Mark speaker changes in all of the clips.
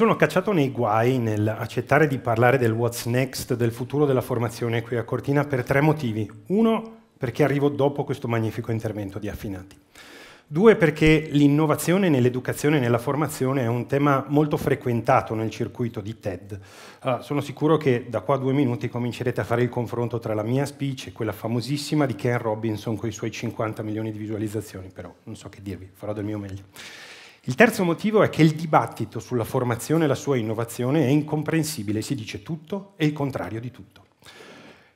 Speaker 1: sono cacciato nei guai nell'accettare di parlare del what's next, del futuro della formazione qui a Cortina per tre motivi. Uno, perché arrivo dopo questo magnifico intervento di Affinati. Due, perché l'innovazione nell'educazione e nella formazione è un tema molto frequentato nel circuito di TED. Uh, sono sicuro che da qua a due minuti comincerete a fare il confronto tra la mia speech e quella famosissima di Ken Robinson con i suoi 50 milioni di visualizzazioni, però non so che dirvi, farò del mio meglio. Il terzo motivo è che il dibattito sulla formazione e la sua innovazione è incomprensibile, si dice tutto e il contrario di tutto.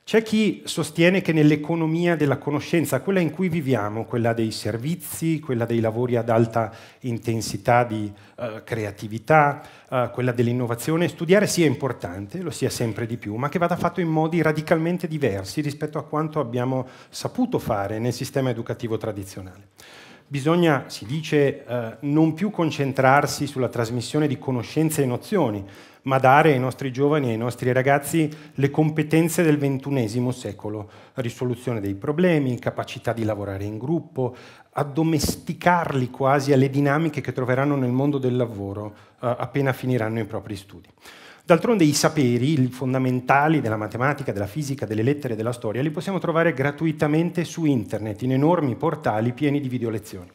Speaker 1: C'è chi sostiene che nell'economia della conoscenza, quella in cui viviamo, quella dei servizi, quella dei lavori ad alta intensità di eh, creatività, eh, quella dell'innovazione, studiare sia importante, lo sia sempre di più, ma che vada fatto in modi radicalmente diversi rispetto a quanto abbiamo saputo fare nel sistema educativo tradizionale bisogna, si dice, eh, non più concentrarsi sulla trasmissione di conoscenze e nozioni, ma dare ai nostri giovani e ai nostri ragazzi le competenze del ventunesimo secolo, risoluzione dei problemi, capacità di lavorare in gruppo, addomesticarli quasi alle dinamiche che troveranno nel mondo del lavoro eh, appena finiranno i propri studi. D'altronde i saperi fondamentali della matematica, della fisica, delle lettere e della storia li possiamo trovare gratuitamente su internet, in enormi portali pieni di videolezioni.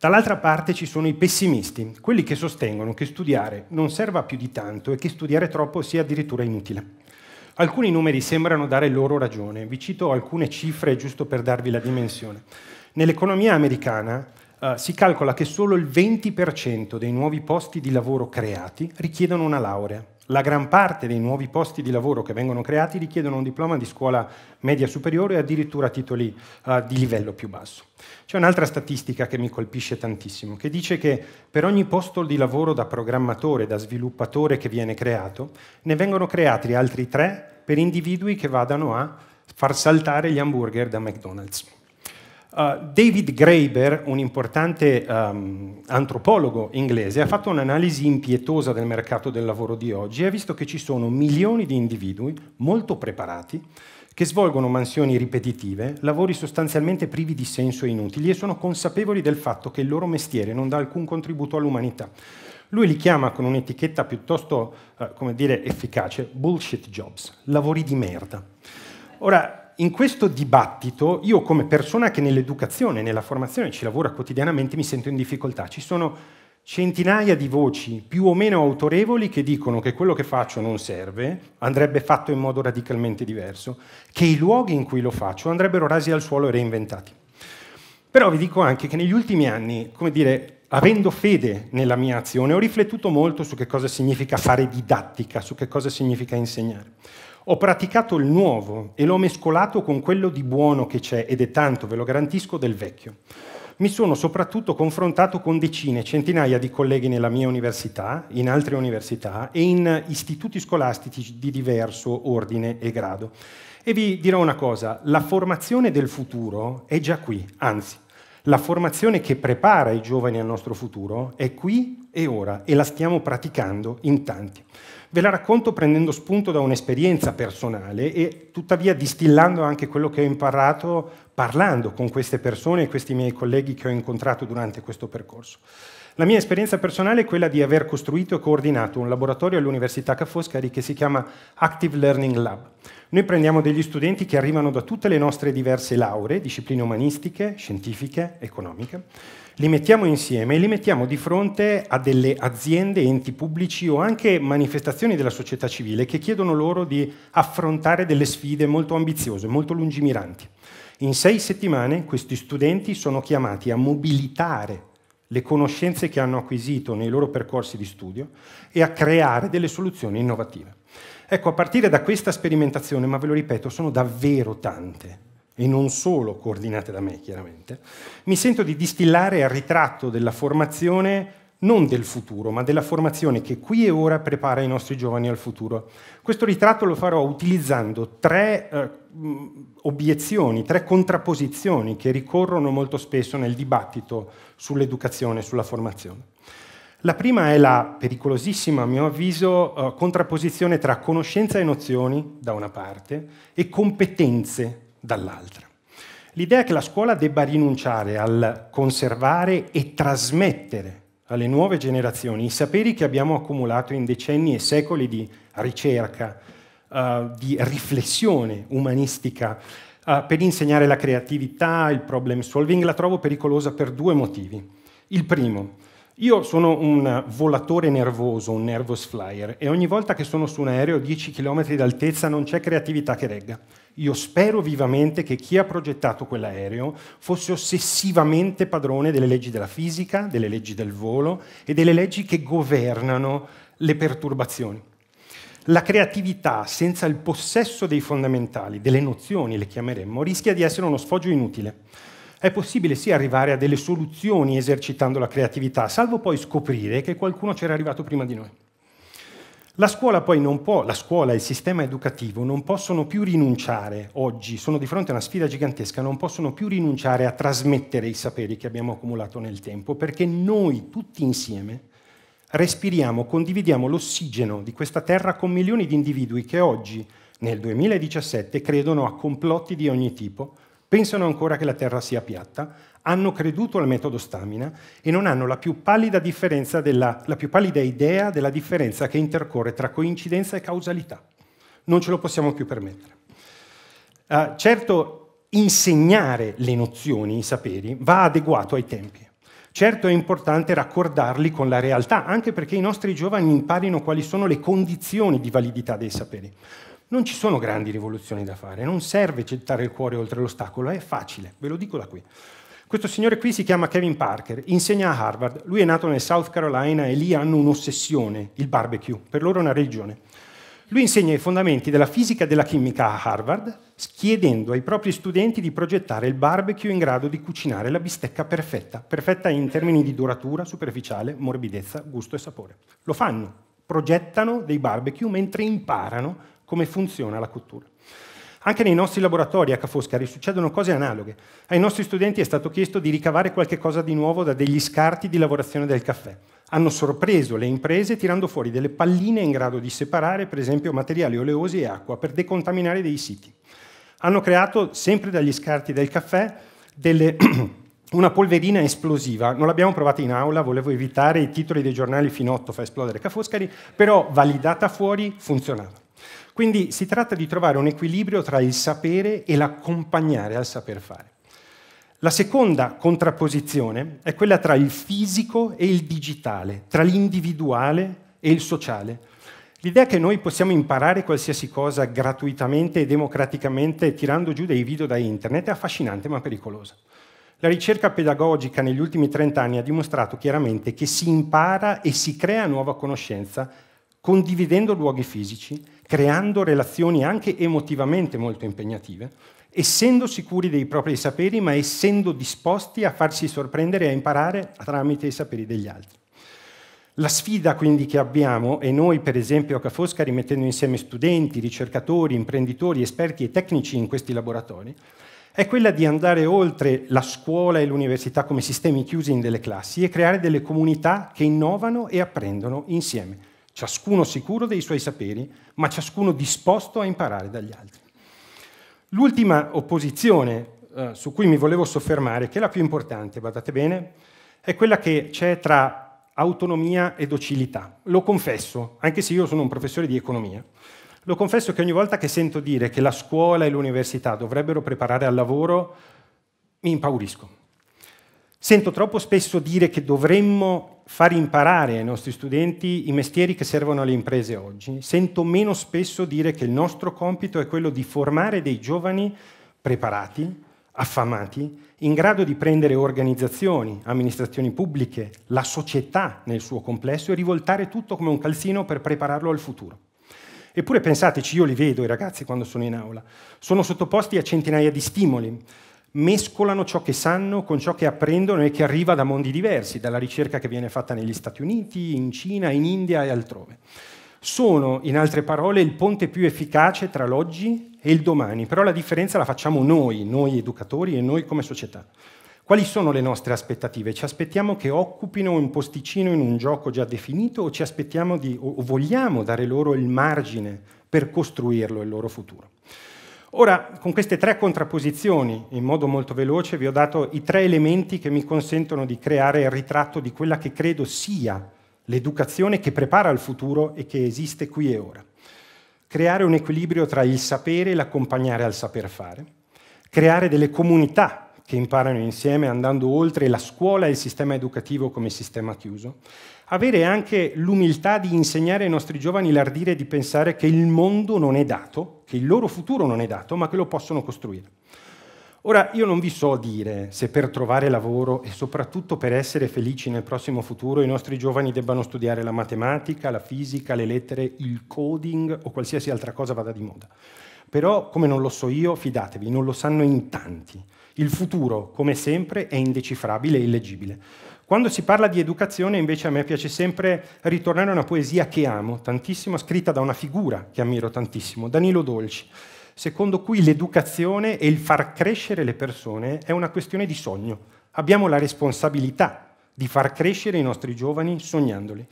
Speaker 1: Dall'altra parte ci sono i pessimisti, quelli che sostengono che studiare non serva più di tanto e che studiare troppo sia addirittura inutile. Alcuni numeri sembrano dare loro ragione, vi cito alcune cifre giusto per darvi la dimensione. Nell'economia americana eh, si calcola che solo il 20% dei nuovi posti di lavoro creati richiedono una laurea. La gran parte dei nuovi posti di lavoro che vengono creati richiedono un diploma di scuola media superiore e addirittura titoli eh, di livello più basso. C'è un'altra statistica che mi colpisce tantissimo, che dice che per ogni posto di lavoro da programmatore, da sviluppatore che viene creato, ne vengono creati altri tre per individui che vadano a far saltare gli hamburger da McDonald's. Eh, David Graeber, un importante um, antropologo inglese, ha fatto un'analisi impietosa del mercato del lavoro di oggi e ha visto che ci sono milioni di individui molto preparati che svolgono mansioni ripetitive, lavori sostanzialmente privi di senso e inutili e sono consapevoli del fatto che il loro mestiere non dà alcun contributo all'umanità. Lui li chiama con un'etichetta piuttosto, uh, come dire, efficace, bullshit jobs, lavori di merda. Ora, in questo dibattito io come persona che nell'educazione, e nella formazione ci lavora quotidianamente, mi sento in difficoltà. Ci sono centinaia di voci più o meno autorevoli che dicono che quello che faccio non serve, andrebbe fatto in modo radicalmente diverso, che i luoghi in cui lo faccio andrebbero rasi al suolo e reinventati. Però vi dico anche che negli ultimi anni, come dire, avendo fede nella mia azione, ho riflettuto molto su che cosa significa fare didattica, su che cosa significa insegnare. Ho praticato il nuovo e l'ho mescolato con quello di buono che c'è ed è tanto, ve lo garantisco, del vecchio. Mi sono soprattutto confrontato con decine, centinaia di colleghi nella mia università, in altre università e in istituti scolastici di diverso ordine e grado. E vi dirò una cosa, la formazione del futuro è già qui, anzi la formazione che prepara i giovani al nostro futuro è qui e ora e la stiamo praticando in tanti. Ve la racconto prendendo spunto da un'esperienza personale e tuttavia distillando anche quello che ho imparato parlando con queste persone e questi miei colleghi che ho incontrato durante questo percorso. La mia esperienza personale è quella di aver costruito e coordinato un laboratorio all'Università Ca' Foscari che si chiama Active Learning Lab. Noi prendiamo degli studenti che arrivano da tutte le nostre diverse lauree, discipline umanistiche, scientifiche, economiche, li mettiamo insieme e li mettiamo di fronte a delle aziende, enti pubblici o anche manifestazioni della società civile che chiedono loro di affrontare delle sfide molto ambiziose, molto lungimiranti. In sei settimane questi studenti sono chiamati a mobilitare le conoscenze che hanno acquisito nei loro percorsi di studio e a creare delle soluzioni innovative. Ecco, a partire da questa sperimentazione, ma ve lo ripeto, sono davvero tante, e non solo coordinate da me chiaramente, mi sento di distillare il ritratto della formazione non del futuro, ma della formazione che qui e ora prepara i nostri giovani al futuro. Questo ritratto lo farò utilizzando tre eh, obiezioni, tre contrapposizioni che ricorrono molto spesso nel dibattito sull'educazione e sulla formazione. La prima è la pericolosissima, a mio avviso, eh, contrapposizione tra conoscenza e nozioni da una parte e competenze dall'altra. L'idea che la scuola debba rinunciare al conservare e trasmettere alle nuove generazioni i saperi che abbiamo accumulato in decenni e secoli di ricerca, uh, di riflessione umanistica, uh, per insegnare la creatività, il problem solving, la trovo pericolosa per due motivi. Il primo, io sono un volatore nervoso, un nervous flyer, e ogni volta che sono su un aereo a 10 km d'altezza non c'è creatività che regga. Io spero vivamente che chi ha progettato quell'aereo fosse ossessivamente padrone delle leggi della fisica, delle leggi del volo e delle leggi che governano le perturbazioni. La creatività senza il possesso dei fondamentali, delle nozioni le chiameremmo, rischia di essere uno sfoggio inutile è possibile sì arrivare a delle soluzioni esercitando la creatività, salvo poi scoprire che qualcuno c'era arrivato prima di noi. La scuola poi non può, la scuola e il sistema educativo non possono più rinunciare, oggi sono di fronte a una sfida gigantesca, non possono più rinunciare a trasmettere i saperi che abbiamo accumulato nel tempo, perché noi tutti insieme respiriamo, condividiamo l'ossigeno di questa terra con milioni di individui che oggi, nel 2017, credono a complotti di ogni tipo, pensano ancora che la Terra sia piatta, hanno creduto al metodo stamina e non hanno la più pallida, della, la più pallida idea della differenza che intercorre tra coincidenza e causalità. Non ce lo possiamo più permettere. Uh, certo, insegnare le nozioni, i saperi, va adeguato ai tempi. Certo è importante raccordarli con la realtà, anche perché i nostri giovani imparino quali sono le condizioni di validità dei saperi. Non ci sono grandi rivoluzioni da fare, non serve gettare il cuore oltre l'ostacolo, è facile, ve lo dico da qui. Questo signore qui si chiama Kevin Parker, insegna a Harvard, lui è nato nel South Carolina e lì hanno un'ossessione, il barbecue, per loro è una religione. Lui insegna i fondamenti della fisica e della chimica a Harvard, chiedendo ai propri studenti di progettare il barbecue in grado di cucinare la bistecca perfetta, perfetta in termini di duratura, superficiale, morbidezza, gusto e sapore. Lo fanno, progettano dei barbecue mentre imparano come funziona la cottura. Anche nei nostri laboratori a Ca' Foscari succedono cose analoghe. Ai nostri studenti è stato chiesto di ricavare qualche cosa di nuovo da degli scarti di lavorazione del caffè. Hanno sorpreso le imprese tirando fuori delle palline in grado di separare, per esempio, materiali oleosi e acqua per decontaminare dei siti. Hanno creato, sempre dagli scarti del caffè, delle una polverina esplosiva. Non l'abbiamo provata in aula, volevo evitare i titoli dei giornali Finotto fa esplodere Ca' Foscari, però validata fuori funzionava. Quindi si tratta di trovare un equilibrio tra il sapere e l'accompagnare al saper fare. La seconda contrapposizione è quella tra il fisico e il digitale, tra l'individuale e il sociale. L'idea che noi possiamo imparare qualsiasi cosa gratuitamente e democraticamente tirando giù dei video da internet è affascinante ma pericolosa. La ricerca pedagogica negli ultimi 30 anni ha dimostrato chiaramente che si impara e si crea nuova conoscenza condividendo luoghi fisici creando relazioni anche emotivamente molto impegnative, essendo sicuri dei propri saperi, ma essendo disposti a farsi sorprendere e a imparare tramite i saperi degli altri. La sfida quindi che abbiamo, e noi per esempio a Cafosca rimettendo insieme studenti, ricercatori, imprenditori, esperti e tecnici in questi laboratori, è quella di andare oltre la scuola e l'università come sistemi chiusi in delle classi e creare delle comunità che innovano e apprendono insieme ciascuno sicuro dei suoi saperi, ma ciascuno disposto a imparare dagli altri. L'ultima opposizione eh, su cui mi volevo soffermare, che è la più importante, badate bene, è quella che c'è tra autonomia e docilità. Lo confesso, anche se io sono un professore di economia, lo confesso che ogni volta che sento dire che la scuola e l'università dovrebbero preparare al lavoro, mi impaurisco Sento troppo spesso dire che dovremmo far imparare ai nostri studenti i mestieri che servono alle imprese oggi. Sento meno spesso dire che il nostro compito è quello di formare dei giovani preparati, affamati, in grado di prendere organizzazioni, amministrazioni pubbliche, la società nel suo complesso e rivoltare tutto come un calzino per prepararlo al futuro. Eppure pensateci, io li vedo i ragazzi quando sono in aula, sono sottoposti a centinaia di stimoli, mescolano ciò che sanno con ciò che apprendono e che arriva da mondi diversi, dalla ricerca che viene fatta negli Stati Uniti, in Cina, in India e altrove. Sono, in altre parole, il ponte più efficace tra l'oggi e il domani, però la differenza la facciamo noi, noi educatori e noi come società. Quali sono le nostre aspettative? Ci aspettiamo che occupino un posticino in un gioco già definito o ci aspettiamo di, o vogliamo dare loro il margine per costruirlo il loro futuro? Ora, con queste tre contrapposizioni, in modo molto veloce, vi ho dato i tre elementi che mi consentono di creare il ritratto di quella che credo sia l'educazione che prepara il futuro e che esiste qui e ora. Creare un equilibrio tra il sapere e l'accompagnare al saper fare, creare delle comunità che imparano insieme andando oltre la scuola e il sistema educativo come sistema chiuso. Avere anche l'umiltà di insegnare ai nostri giovani l'ardire di pensare che il mondo non è dato, che il loro futuro non è dato, ma che lo possono costruire. Ora, io non vi so dire se per trovare lavoro e soprattutto per essere felici nel prossimo futuro i nostri giovani debbano studiare la matematica, la fisica, le lettere, il coding o qualsiasi altra cosa vada di moda. Però, come non lo so io, fidatevi, non lo sanno in tanti. Il futuro, come sempre, è indecifrabile e illegibile. Quando si parla di educazione, invece, a me piace sempre ritornare a una poesia che amo tantissimo, scritta da una figura che ammiro tantissimo, Danilo Dolci, secondo cui l'educazione e il far crescere le persone è una questione di sogno. Abbiamo la responsabilità di far crescere i nostri giovani sognandoli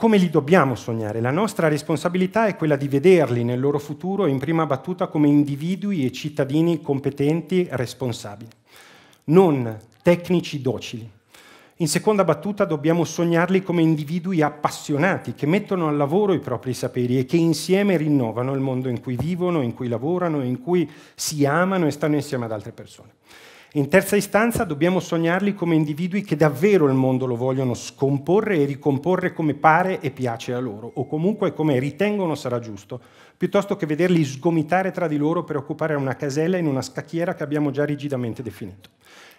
Speaker 1: come li dobbiamo sognare. La nostra responsabilità è quella di vederli nel loro futuro in prima battuta come individui e cittadini competenti e responsabili, non tecnici docili. In seconda battuta dobbiamo sognarli come individui appassionati che mettono al lavoro i propri saperi e che insieme rinnovano il mondo in cui vivono, in cui lavorano, in cui si amano e stanno insieme ad altre persone. In terza istanza dobbiamo sognarli come individui che davvero il mondo lo vogliono scomporre e ricomporre come pare e piace a loro, o comunque come ritengono sarà giusto, piuttosto che vederli sgomitare tra di loro per occupare una casella in una scacchiera che abbiamo già rigidamente definito.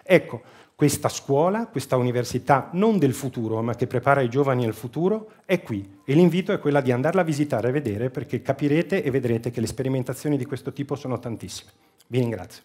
Speaker 1: Ecco, questa scuola, questa università non del futuro, ma che prepara i giovani al futuro, è qui e l'invito è quella di andarla a visitare e vedere perché capirete e vedrete che le sperimentazioni di questo tipo sono tantissime. Vi ringrazio.